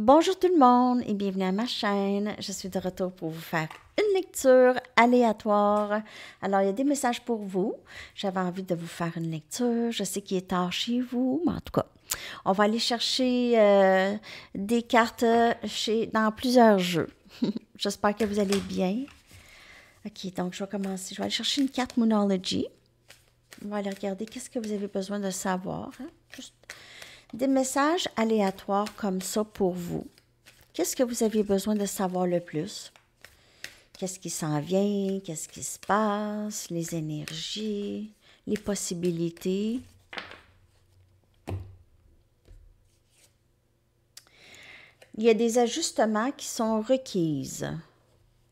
Bonjour tout le monde et bienvenue à ma chaîne. Je suis de retour pour vous faire une lecture aléatoire. Alors, il y a des messages pour vous. J'avais envie de vous faire une lecture. Je sais qu'il est tard chez vous, mais en tout cas, on va aller chercher euh, des cartes chez, dans plusieurs jeux. J'espère que vous allez bien. OK, donc je vais commencer. Je vais aller chercher une carte Moonology. On va aller regarder qu'est-ce que vous avez besoin de savoir. Hein. Juste des messages aléatoires comme ça pour vous. Qu'est-ce que vous aviez besoin de savoir le plus? Qu'est-ce qui s'en vient? Qu'est-ce qui se passe? Les énergies, les possibilités. Il y a des ajustements qui sont requises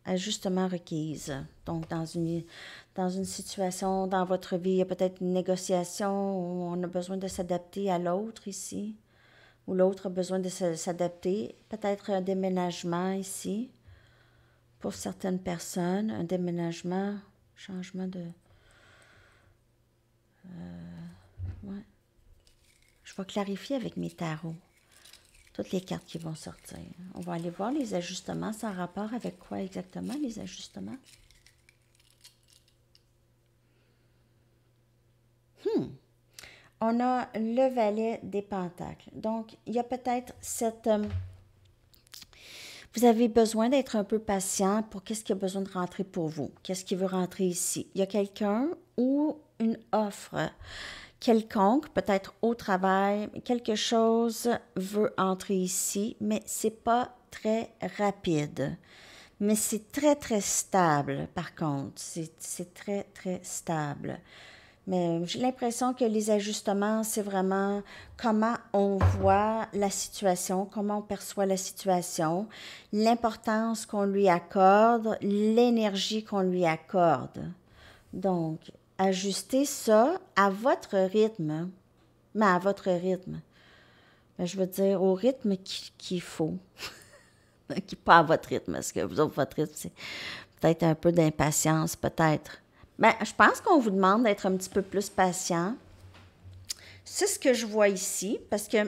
ajustement requise. Donc, dans une, dans une situation, dans votre vie, il y a peut-être une négociation où on a besoin de s'adapter à l'autre ici, où l'autre a besoin de s'adapter. Peut-être un déménagement ici pour certaines personnes, un déménagement, changement de... Euh, Je vais clarifier avec mes tarots toutes les cartes qui vont sortir. On va aller voir les ajustements. Ça a rapport avec quoi exactement, les ajustements? Hmm. On a le valet des pentacles. Donc, il y a peut-être cette... Euh, vous avez besoin d'être un peu patient pour qu'est-ce qui a besoin de rentrer pour vous. Qu'est-ce qui veut rentrer ici? Il y a quelqu'un ou une offre quelconque, peut-être au travail, quelque chose veut entrer ici, mais c'est pas très rapide. Mais c'est très, très stable, par contre. C'est très, très stable. Mais j'ai l'impression que les ajustements, c'est vraiment comment on voit la situation, comment on perçoit la situation, l'importance qu'on lui accorde, l'énergie qu'on lui accorde. Donc, Ajuster ça à votre rythme. Mais à votre rythme. Ben, je veux dire, au rythme qu'il faut. pas à votre rythme, parce que vous avez votre rythme, c'est peut-être un peu d'impatience, peut-être. Mais ben, je pense qu'on vous demande d'être un petit peu plus patient. C'est ce que je vois ici, parce que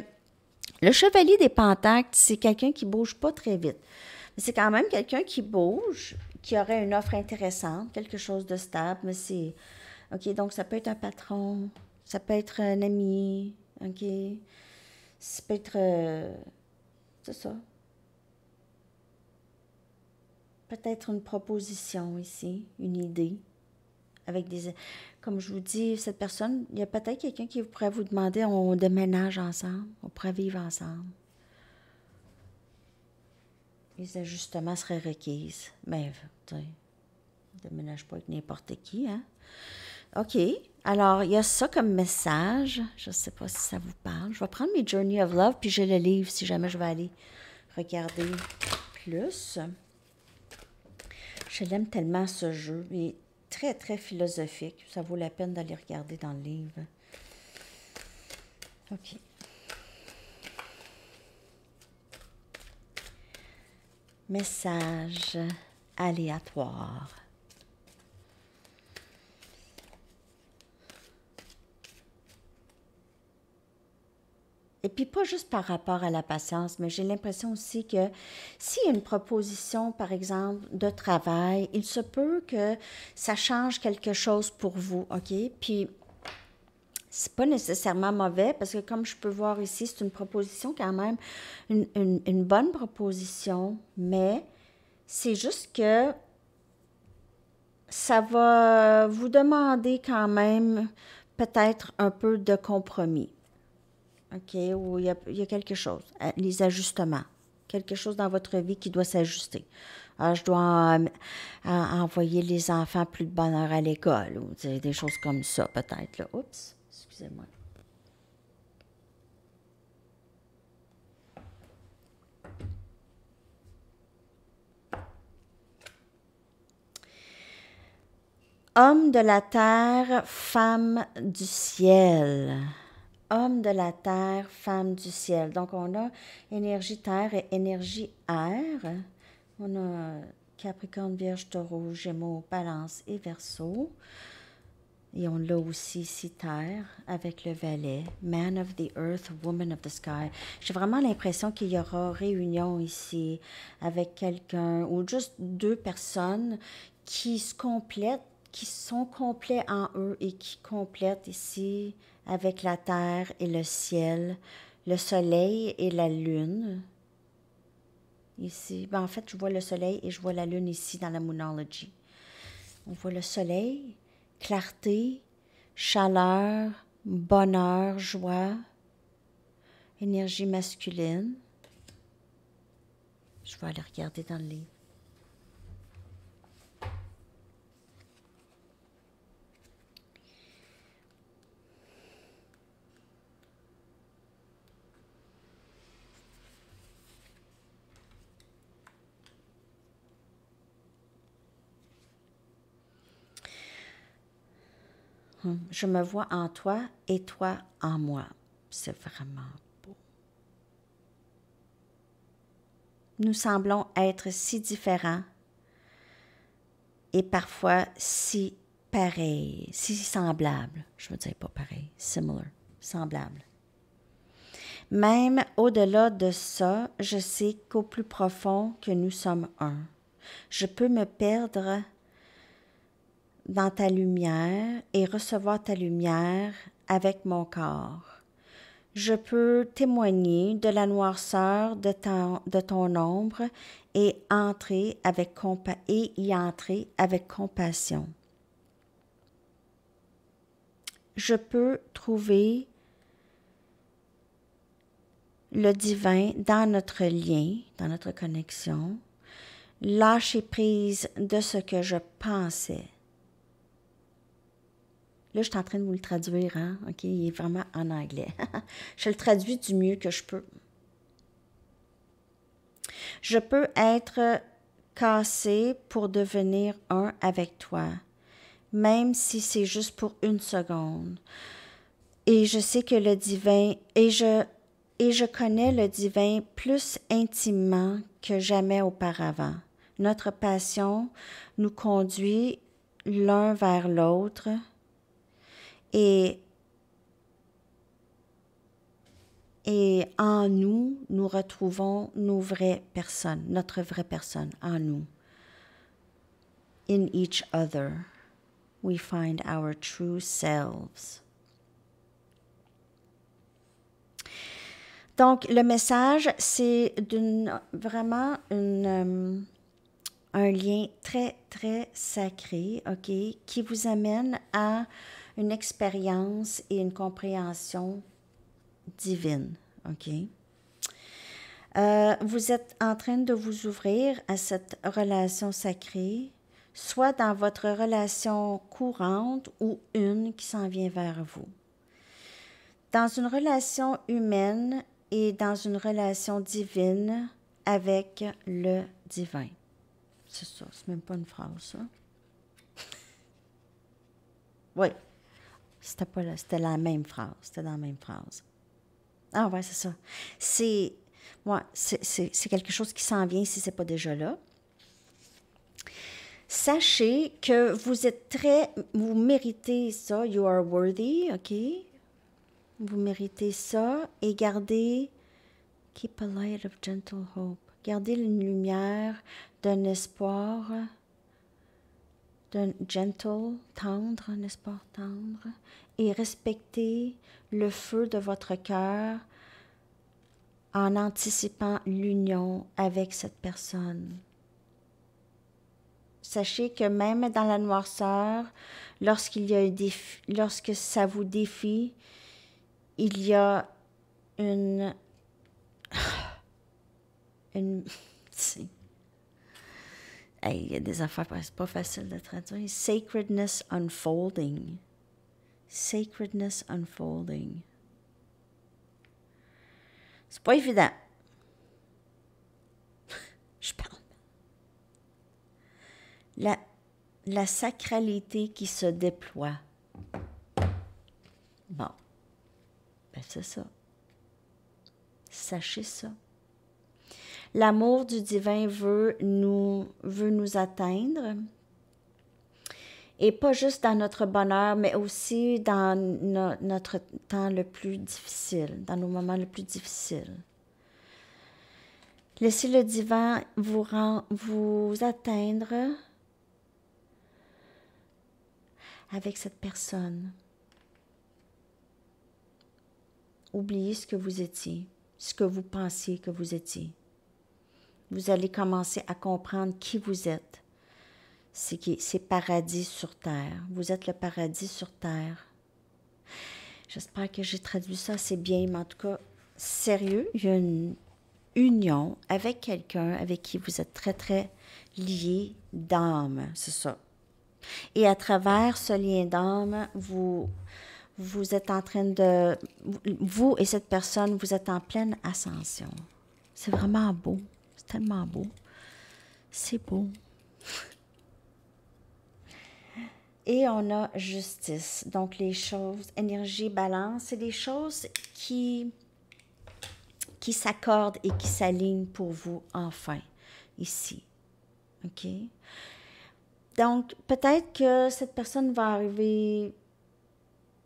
le chevalier des pentacles, c'est quelqu'un qui bouge pas très vite. Mais c'est quand même quelqu'un qui bouge, qui aurait une offre intéressante, quelque chose de stable, mais c'est OK, donc ça peut être un patron, ça peut être un ami, OK? Ça peut être... Euh, c'est ça. Peut-être une proposition ici, une idée. Avec des... Comme je vous dis, cette personne, il y a peut-être quelqu'un qui pourrait vous demander, on déménage ensemble, on pourrait vivre ensemble les ajustements seraient requises. Mais, tu déménage pas avec n'importe qui, hein? OK. Alors, il y a ça comme message. Je ne sais pas si ça vous parle. Je vais prendre mes Journey of Love, puis j'ai le livre si jamais je vais aller regarder plus. Je l'aime tellement ce jeu. Il est très, très philosophique. Ça vaut la peine d'aller regarder dans le livre. OK. Message aléatoire. Et puis pas juste par rapport à la patience, mais j'ai l'impression aussi que s'il y a une proposition, par exemple, de travail, il se peut que ça change quelque chose pour vous, OK? Puis c'est pas nécessairement mauvais parce que comme je peux voir ici, c'est une proposition quand même, une bonne proposition, mais c'est juste que ça va vous demander quand même peut-être un peu de compromis. OK, ou il y, a, quelque chose, hein, les ajustements, quelque chose dans votre vie qui doit s'ajuster. Ah, je dois envoyer les enfants plus de bonheur à l'école, ou des choses comme ça, peut-être. Oups, excusez-moi. Homme de la terre, femme du ciel homme de la terre, femme du ciel. Donc, on a énergie terre et énergie air. On a Capricorne, Vierge, Taureau, Gémeaux, Balance et Verseau. Et on l'a aussi ici, Terre, avec le valet, Man of the Earth, Woman of the Sky. J'ai vraiment l'impression qu'il y aura réunion ici avec quelqu'un ou juste deux personnes qui se complètent, qui sont complets en eux et qui complètent ici avec la terre et le ciel, le soleil et la lune. Ici, ben, en fait, je vois le soleil et je vois la lune ici dans la Moonology. On voit le soleil, clarté, chaleur, bonheur, joie, énergie masculine. Je vais aller regarder dans le livre. Je me vois en toi et toi en moi. C'est vraiment beau. Nous semblons être si différents et parfois si pareils, si semblables. Je ne veux dire pas pareil, similar, semblable. Même au-delà de ça, je sais qu'au plus profond que nous sommes un. Je peux me perdre dans ta lumière et recevoir ta lumière avec mon corps. Je peux témoigner de la noirceur de, ton ombre et, entrer avec et y entrer avec compassion. Je peux trouver le divin dans notre lien, dans notre connexion, lâcher prise de ce que je pensais, je suis en train de vous le traduire, hein, OK? Il est vraiment en anglais. je le traduis du mieux que je peux. Je peux être cassé pour devenir un avec toi, même si c'est juste pour une seconde. Et je sais que le divin, et je, et je connais le divin plus intimement que jamais auparavant. Notre passion nous conduit l'un vers l'autre, et, et en nous, nous retrouvons nos vraies personnes, notre vraie personne en nous. In each other, we find our true selves. Donc, le message, c'est vraiment une, euh, un lien très, très sacré, OK, qui vous amène à une expérience et une compréhension divine. OK? Euh, vous êtes en train de vous ouvrir à cette relation sacrée, soit dans votre relation courante ou une qui s'en vient vers vous. Dans une relation humaine et dans une relation divine avec le divin. C'est ça, c'est même pas une phrase, ça. Oui, c'était pas là, c'était la même phrase. C'était dans la même phrase. Ah ouais, c'est ça. C'est c'est quelque chose qui s'en vient si c'est pas déjà là. Sachez que vous êtes très, vous méritez ça. You are worthy, ok. Vous méritez ça et gardez keep a light of gentle hope. Gardez une lumière d'un espoir d'un « gentle, tendre, n'est-ce pas, tendre, et respectez le feu de votre cœur en anticipant l'union avec cette personne. Sachez que même dans la noirceur, lorsqu'il y a lorsque ça vous défie, il y a une, une il y a des affaires, c'est pas facile de traduire. Sacredness unfolding. Sacredness unfolding. C'est pas évident. Je parle. La, la sacralité qui se déploie. Bon. Ben, c'est ça. Sachez ça. L'amour du divin veut nous, veut nous atteindre. Et pas juste dans notre bonheur, mais aussi dans notre temps le plus difficile, dans nos moments le plus difficiles. Laissez le divin vous, vous atteindre avec cette personne. Oubliez ce que vous étiez, ce que vous pensiez que vous étiez vous allez commencer à comprendre qui vous êtes. C'est paradis sur terre. Vous êtes le paradis sur terre. J'espère que j'ai traduit ça assez bien, mais en tout cas, sérieux, il y a une union avec quelqu'un avec qui vous êtes très, très lié d'âme, c'est ça. Et à travers ce lien d'âme, vous, vous êtes en train de... Vous et cette personne, vous êtes en pleine ascension. C'est vraiment beau tellement beau. C'est beau. Et on a justice. Donc, les choses, énergie, balance, c'est des choses qui, qui s'accordent et qui s'alignent pour vous, enfin, ici. OK? Donc, peut-être que cette personne va arriver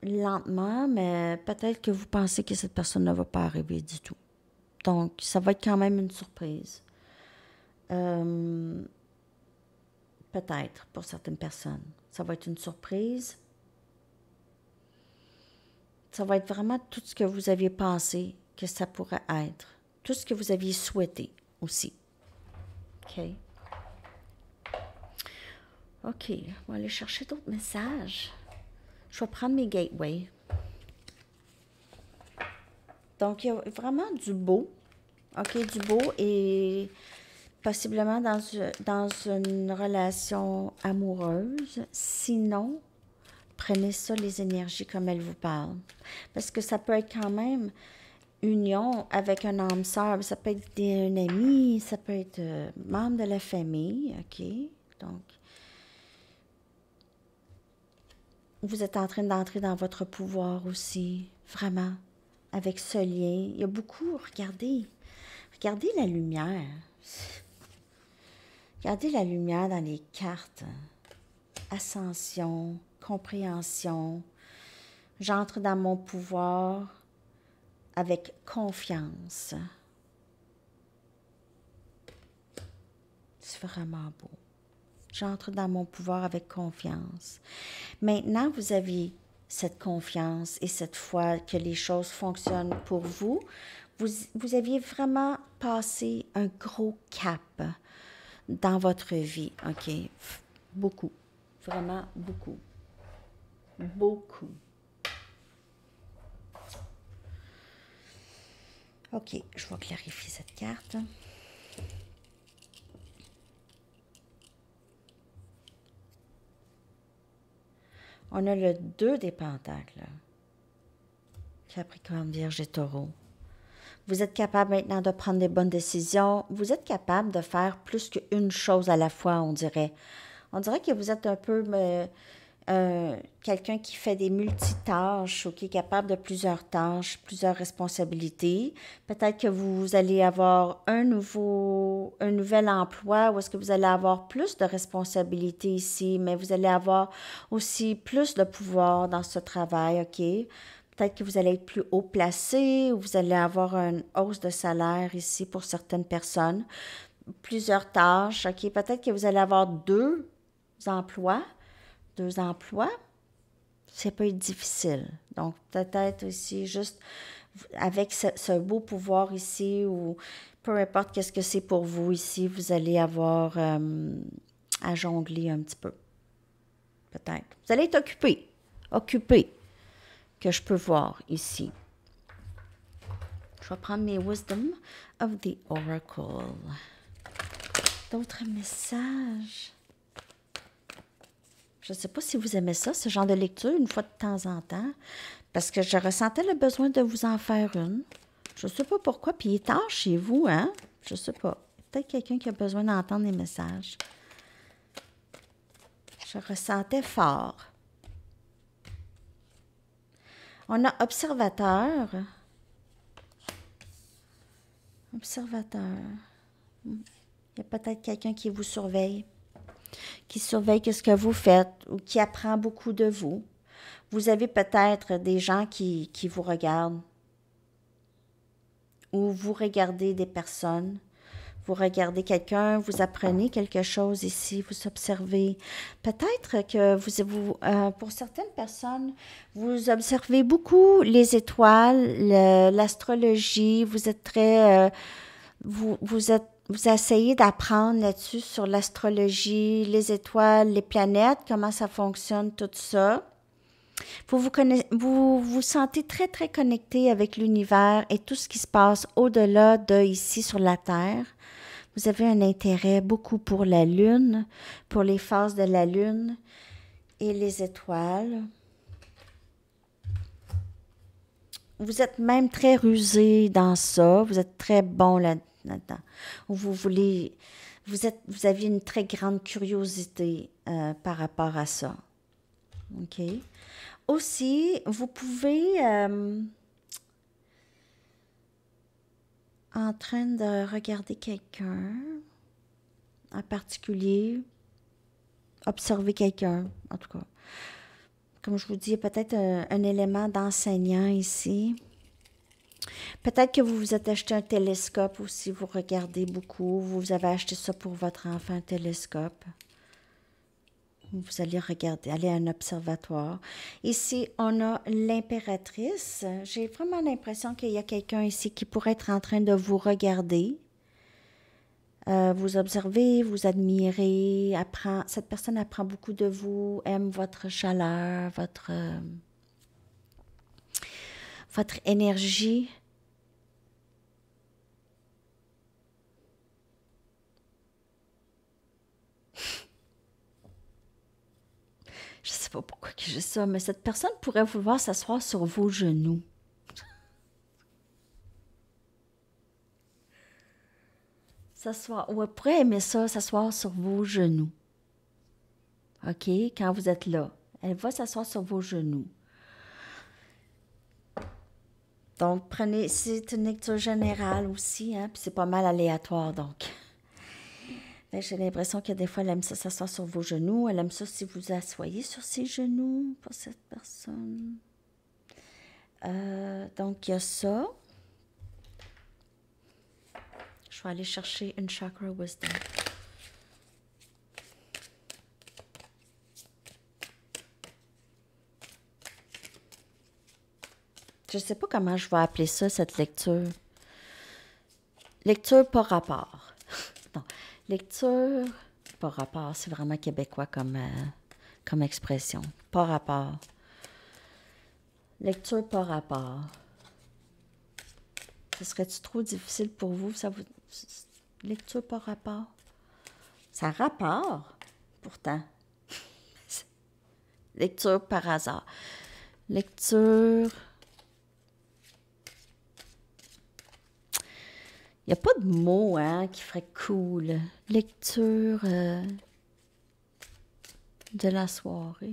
lentement, mais peut-être que vous pensez que cette personne ne va pas arriver du tout. Donc, ça va être quand même une surprise. Euh, peut-être pour certaines personnes. Ça va être une surprise. Ça va être vraiment tout ce que vous aviez pensé que ça pourrait être. Tout ce que vous aviez souhaité aussi. OK? OK, on va aller chercher d'autres messages. Je vais prendre mes gateways. Donc, il y a vraiment du beau. OK, du beau et possiblement dans, dans une relation amoureuse. Sinon, prenez ça, les énergies, comme elles vous parlent. Parce que ça peut être quand même union avec un homme sœur. Ça peut être un ami, ça peut être euh, membre de la famille, OK? Donc, vous êtes en train d'entrer dans votre pouvoir aussi, vraiment, avec ce lien. Il y a beaucoup, regardez, regardez la lumière. Regardez la lumière dans les cartes. Ascension, compréhension. J'entre dans mon pouvoir avec confiance. C'est vraiment beau. J'entre dans mon pouvoir avec confiance. Maintenant, vous avez cette confiance et cette foi que les choses fonctionnent pour vous. Vous, vous aviez vraiment passé un gros cap dans votre vie. OK? Beaucoup. Vraiment beaucoup. Beaucoup. OK, je vais clarifier cette carte. On a le 2 des pentacles. Capricorne, Vierge et Taureau. Vous êtes capable maintenant de prendre des bonnes décisions. Vous êtes capable de faire plus qu'une chose à la fois, on dirait. On dirait que vous êtes un peu euh, euh, quelqu'un qui fait des multitâches ou qui est capable de plusieurs tâches, plusieurs responsabilités. Peut-être que vous allez avoir un nouveau, un nouvel emploi ou est-ce que vous allez avoir plus de responsabilités ici, mais vous allez avoir aussi plus de pouvoir dans ce travail, OK? Peut-être que vous allez être plus haut placé ou vous allez avoir une hausse de salaire ici pour certaines personnes. Plusieurs tâches, OK? Peut-être que vous allez avoir deux emplois, deux emplois. Ça peut être difficile. Donc, peut-être aussi juste avec ce, beau pouvoir ici ou peu importe qu'est-ce que c'est pour vous ici, vous allez avoir euh, à jongler un petit peu. Peut-être. Vous allez être occupé. Occupé que je peux voir ici. Je vais prendre mes Wisdom of the Oracle. D'autres messages. Je ne sais pas si vous aimez ça, ce genre de lecture, une fois de temps en temps, parce que je ressentais le besoin de vous en faire une. Je ne sais pas pourquoi, puis il est tard chez vous, hein? Je ne sais pas. Peut-être quelqu'un qui a besoin d'entendre les messages. Je ressentais fort on a observateur. Observateur. Il y a peut-être quelqu'un qui vous surveille, qui surveille ce que vous faites ou qui apprend beaucoup de vous. Vous avez peut-être des gens qui, qui vous regardent ou vous regardez des personnes vous regardez quelqu'un, vous apprenez quelque chose ici, vous observez. Peut-être que vous, vous euh, pour certaines personnes, vous observez beaucoup les étoiles, l'astrologie. Vous êtes très, euh, vous, vous êtes vous essayez d'apprendre là-dessus sur l'astrologie, les étoiles, les planètes, comment ça fonctionne, tout ça. Vous vous, vous sentez très, très connecté avec l'univers et tout ce qui se passe au-delà de ici sur la Terre. Vous avez un intérêt beaucoup pour la Lune, pour les phases de la Lune et les étoiles. Vous êtes même très rusé dans ça. Vous êtes très bon là-dedans. vous voulez... Vous, êtes, vous aviez une très grande curiosité euh, par rapport à ça. OK? Aussi, vous pouvez... Euh, en train de regarder quelqu'un en particulier, observer quelqu'un, en tout cas. Comme je vous dis, il y a peut-être un, élément d'enseignant ici. Peut-être que vous vous êtes acheté un télescope aussi, vous regardez beaucoup, vous avez acheté ça pour votre enfant, un télescope. Vous allez regarder, aller à un observatoire. Ici, on a l'impératrice. J'ai vraiment l'impression qu'il y a quelqu'un ici qui pourrait être en train de vous regarder. Euh, vous observer, vous admirer. cette personne apprend beaucoup de vous, aime votre chaleur, votre, euh, votre énergie. je sais pas pourquoi j'ai ça, mais cette personne pourrait vouloir s'asseoir sur vos genoux. S'asseoir, ou elle pourrait aimer ça, s'asseoir sur vos genoux. OK, quand vous êtes là, elle va s'asseoir sur vos genoux. Donc, prenez, c'est une lecture générale aussi, hein, puis c'est pas mal aléatoire, donc. Ben, j'ai l'impression que des fois, elle aime ça ça s'asseoir sur vos genoux. Elle aime ça si vous asseyez sur ses genoux pour cette personne. Euh, donc, il y a ça. Je vais aller chercher une chakra wisdom. Je ne sais pas comment je vais appeler ça, cette lecture. Lecture par rapport. Lecture, par rapport, c'est vraiment québécois comme, euh, comme expression. Par rapport. Lecture par rapport. Ce serait-tu trop difficile pour vous? Ça vous... Lecture par rapport? Ça rapport, pourtant. Lecture par hasard. Lecture... Il n'y a pas de mots, hein, qui ferait cool. Lecture euh, de la soirée.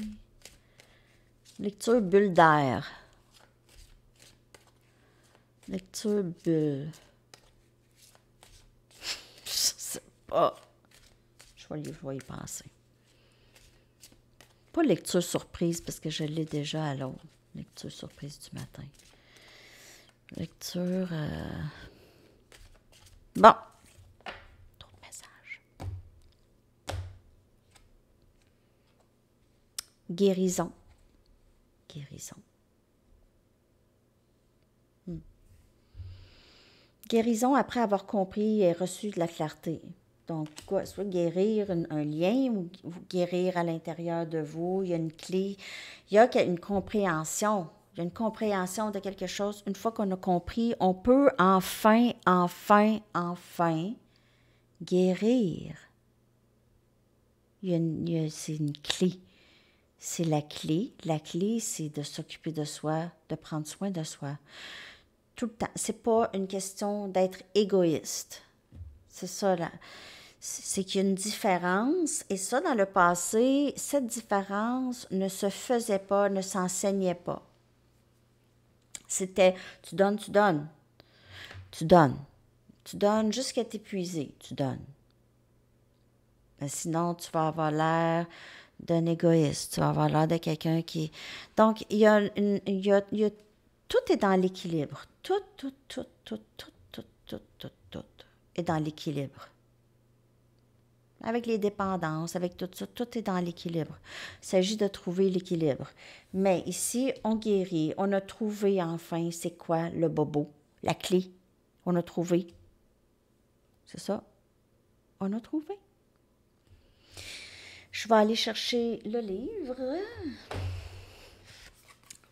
Lecture bulle d'air. Lecture bulle. Je sais pas. Je vais, y, je penser. Pas lecture surprise parce que je l'ai déjà à l'autre. Lecture surprise du matin. Lecture. Euh, Bon. Trop Guérison. Guérison. Hmm. Guérison après avoir compris et reçu de la clarté. Donc, quoi, soit guérir un, lien ou, ou guérir à l'intérieur de vous, il y a une clé, il y a une compréhension a une compréhension de quelque chose. Une fois qu'on a compris, on peut enfin, enfin, enfin guérir. c'est une clé. C'est la clé. La clé, c'est de s'occuper de soi, de prendre soin de soi. Tout le temps. C'est pas une question d'être égoïste. C'est ça, C'est qu'il y a une différence. Et ça, dans le passé, cette différence ne se faisait pas, ne s'enseignait pas. C'était tu donnes, tu donnes. Tu donnes. Tu donnes jusqu'à t'épuiser. Tu donnes. Mais sinon, tu vas avoir l'air d'un égoïste. Tu vas avoir l'air de quelqu'un qui. Donc, il y a, une, il y a, il y a... tout est dans l'équilibre. Tout, tout, tout, tout, tout, tout, tout, tout, tout est dans l'équilibre avec les dépendances, avec tout ça, tout est dans l'équilibre. Il s'agit de trouver l'équilibre. Mais ici, on guérit, on a trouvé enfin c'est quoi le bobo, la clé. On a trouvé. C'est ça. On a trouvé. Je vais aller chercher le livre.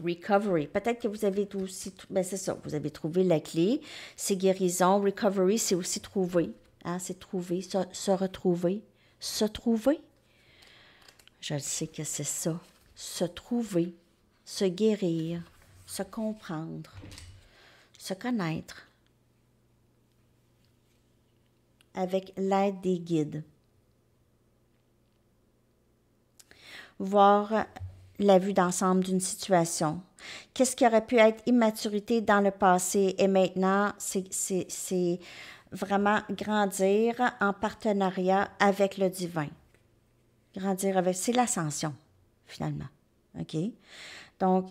Recovery. Peut-être que vous avez aussi, ben c'est ça, vous avez trouvé la clé. C'est guérison. Recovery, c'est aussi trouver. Hein, c'est trouver, se, retrouver, se trouver. Je sais que c'est ça. Se trouver, se guérir, se comprendre, se connaître. Avec l'aide des guides. Voir la vue d'ensemble d'une situation. Qu'est-ce qui aurait pu être immaturité dans le passé et maintenant, c'est vraiment grandir en partenariat avec le divin. Grandir avec, c'est l'ascension, finalement. OK? Donc,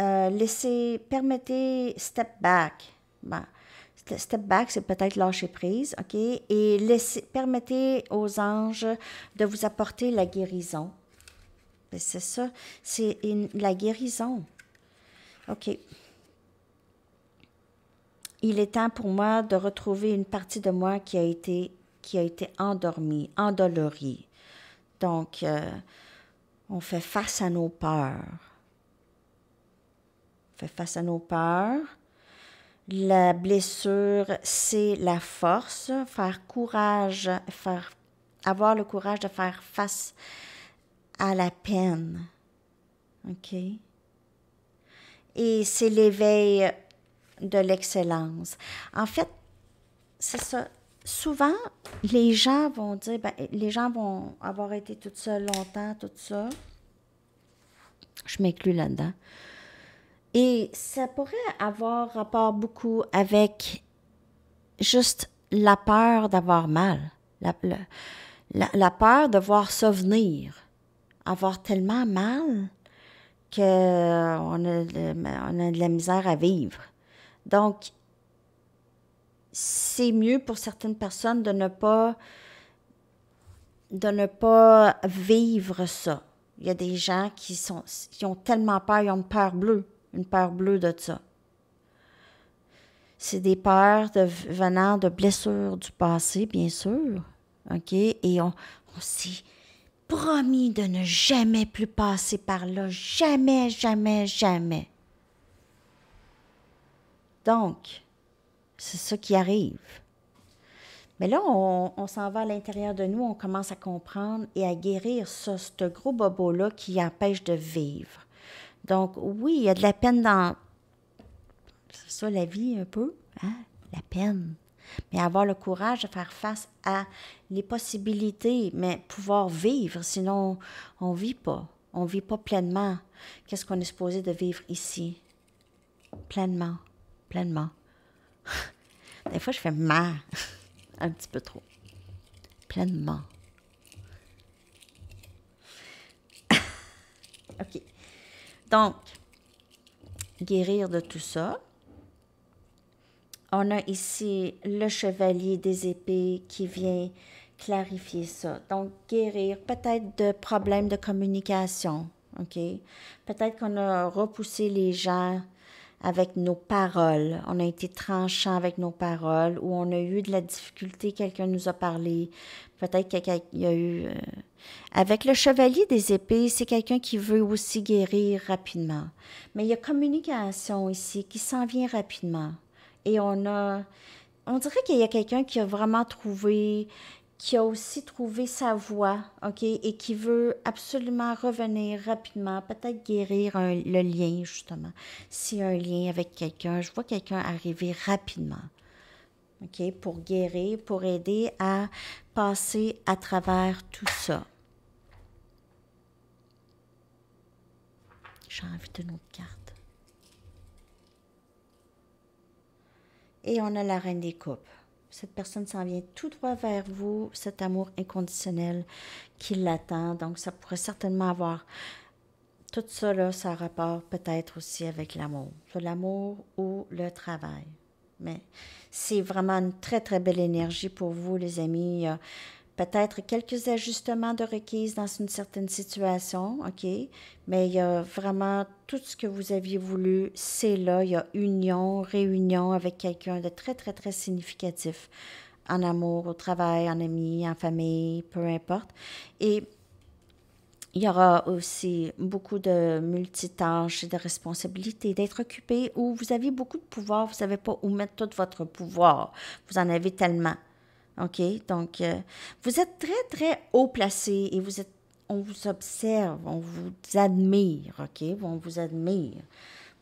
euh, laissez, permettez step back. Ben, step back, c'est peut-être lâcher prise, OK? Et laissez, permettez aux anges de vous apporter la guérison. Ben, c'est ça, c'est la guérison. OK il est temps pour moi de retrouver une partie de moi qui a été, qui a été endormie, endolorie. Donc, euh, on fait face à nos peurs. On fait face à nos peurs. La blessure, c'est la force. Faire courage, faire, avoir le courage de faire face à la peine. OK? Et c'est l'éveil de l'excellence. En fait, c'est ça. Souvent, les gens vont dire, ben, les gens vont avoir été tout seuls longtemps, tout ça. Je m'inclus là-dedans. Et ça pourrait avoir rapport beaucoup avec juste la peur d'avoir mal, la, peur de voir ça venir, avoir tellement mal qu'on ben, on a de la misère à vivre. Donc, c'est mieux pour certaines personnes de ne pas de ne pas vivre ça. Il y a des gens qui ont tellement peur, ils ont une peur bleue, une peur bleue de ça. C'est des peurs venant de blessures du passé, bien sûr. OK? Et on s'est promis de ne jamais plus passer par là. Jamais, jamais, jamais. Donc, c'est ça qui arrive. Mais là, on, s'en va à l'intérieur de nous, on commence à comprendre et à guérir ce gros bobo-là qui empêche de vivre. Donc, oui, il y a de la peine dans. C'est ça la vie un peu, hein, La peine. Mais avoir le courage de faire face à les possibilités, mais pouvoir vivre, sinon on ne vit pas. On ne vit pas pleinement. Qu'est-ce qu'on est supposé de vivre ici? Pleinement. Pleinement. Des fois, je fais mal un petit peu trop. Pleinement. OK. Donc, guérir de tout ça. On a ici le chevalier des épées qui vient clarifier ça. Donc, guérir peut-être de problèmes de communication. OK? Peut-être qu'on a repoussé les gens avec nos paroles. On a été tranchant avec nos paroles ou on a eu de la difficulté, quelqu'un nous a parlé. Peut-être qu'il y a eu... Euh, avec le chevalier des épées, c'est quelqu'un qui veut aussi guérir rapidement. Mais il y a communication ici qui s'en vient rapidement. Et on a... On dirait qu'il y a quelqu'un qui a vraiment trouvé, qui a aussi trouvé sa voie, OK, et qui veut absolument revenir rapidement, peut-être guérir le lien, justement. a un lien avec quelqu'un, je vois quelqu'un arriver rapidement, OK, pour guérir, pour aider à passer à travers tout ça. J'ai envie de autre carte. Et on a la reine des coupes. Cette personne s'en vient tout droit vers vous, cet amour inconditionnel qui l'attend. Donc, ça pourrait certainement avoir tout ça, là, ça rapport peut-être aussi avec l'amour. L'amour ou le travail. Mais c'est vraiment une très, très belle énergie pour vous, les amis. Euh, peut-être quelques ajustements de requise dans une certaine situation, OK, mais il y a vraiment tout ce que vous aviez voulu, c'est là. Il y a union, réunion avec quelqu'un de très, très, très significatif en amour, au travail, en ami, en famille, peu importe. Et il y aura aussi beaucoup de multitâches et de responsabilités, d'être occupé où vous avez beaucoup de pouvoir, vous ne savez pas où mettre tout votre pouvoir. Vous en avez tellement. OK? Donc, euh, vous êtes très, très haut placé et vous êtes, on vous observe, on vous admire, OK? On vous admire.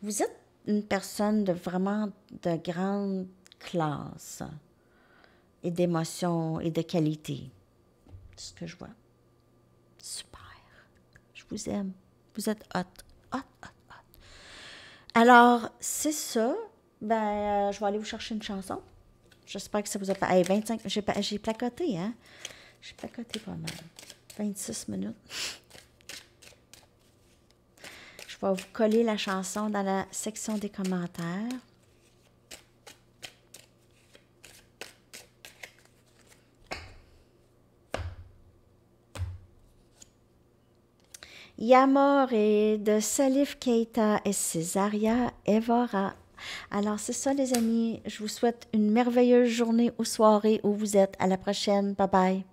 Vous êtes une personne de vraiment de grande classe et d'émotion et de qualité. C'est ce que je vois. Super. Je vous aime. Vous êtes hot, hot, hot, hot. Alors, c'est ça. Ben, euh, je vais aller vous chercher une chanson. J'espère que ça vous a... pas. 25... J'ai placoté, hein? J'ai placoté pas mal. 26 minutes. Je vais vous coller la chanson dans la section des commentaires. Yamore de Salif Keita et Cesaria Evora. Alors, c'est ça, les amis. Je vous souhaite une merveilleuse journée ou soirée où vous êtes. À la prochaine. Bye bye.